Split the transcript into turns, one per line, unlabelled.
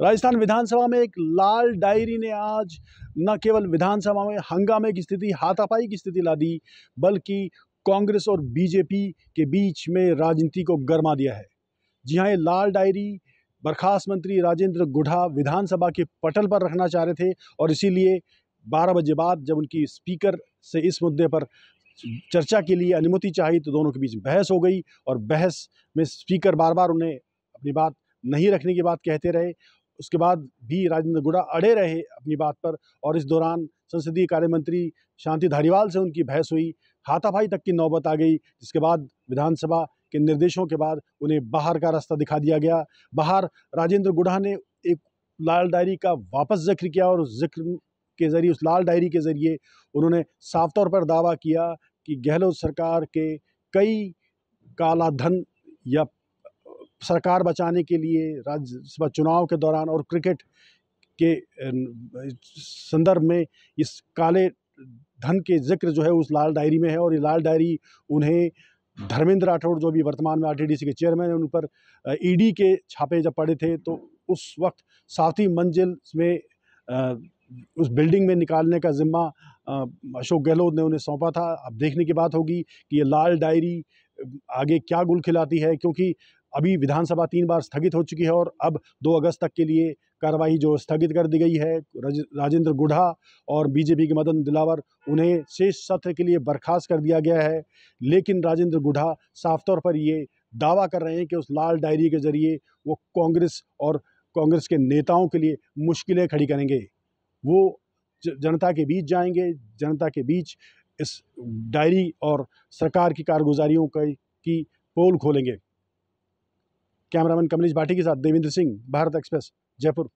राजस्थान विधानसभा में एक लाल डायरी ने आज न केवल विधानसभा में हंगामे की स्थिति हाथापाई की स्थिति ला दी बल्कि कांग्रेस और बीजेपी के बीच में राजनीति को गर्मा दिया है जी हाँ ये लाल डायरी बर्खास्त मंत्री राजेंद्र गुढ़ा विधानसभा के पटल पर रखना चाह रहे थे और इसीलिए 12 बजे बाद जब उनकी स्पीकर से इस मुद्दे पर चर्चा के लिए अनुमति चाहिए तो दोनों के बीच बहस हो गई और बहस में स्पीकर बार बार उन्हें अपनी बात नहीं रखने की बात कहते रहे उसके बाद भी राजेंद्र गुड़ा अड़े रहे अपनी बात पर और इस दौरान संसदीय कार्य मंत्री शांति धारीवाल से उनकी बहस हुई हाथापाई तक की नौबत आ गई जिसके बाद विधानसभा के निर्देशों के बाद उन्हें बाहर का रास्ता दिखा दिया गया बाहर राजेंद्र गुढ़ा ने एक लाल डायरी का वापस जिक्र किया और जिक्र के ज़रिए उस लाल डायरी के ज़रिए उन्होंने साफ तौर पर दावा किया कि गहलोत सरकार के कई काला धन या सरकार बचाने के लिए राज्यसभा चुनाव के दौरान और क्रिकेट के संदर्भ में इस काले धन के जिक्र जो है उस लाल डायरी में है और ये लाल डायरी उन्हें धर्मेंद्र राठौड़ जो भी वर्तमान में आरटीडीसी के चेयरमैन हैं उन पर ईडी के छापे जब पड़े थे तो उस वक्त साथी मंजिल में उस बिल्डिंग में निकालने का ज़िम्मा अशोक गहलोत ने उन्हें सौंपा था अब देखने की बात होगी कि ये लाल डायरी आगे क्या गुल खिलाती है क्योंकि अभी विधानसभा तीन बार स्थगित हो चुकी है और अब 2 अगस्त तक के लिए कार्रवाई जो स्थगित कर दी गई है राजेंद्र गुढ़ा और बीजेपी के मदन दिलावर उन्हें शेष सत्र के लिए बर्खास्त कर दिया गया है लेकिन राजेंद्र गुढ़ा साफ तौर पर ये दावा कर रहे हैं कि उस लाल डायरी के ज़रिए वो कांग्रेस और कांग्रेस के नेताओं के लिए मुश्किलें खड़ी करेंगे वो जनता के बीच जाएंगे जनता के बीच इस डायरी और सरकार की कारगुजारियों की पोल खोलेंगे कैमरामैन कमलेश भाटी के साथ देवेंद्र सिंह भारत एक्सप्रेस जयपुर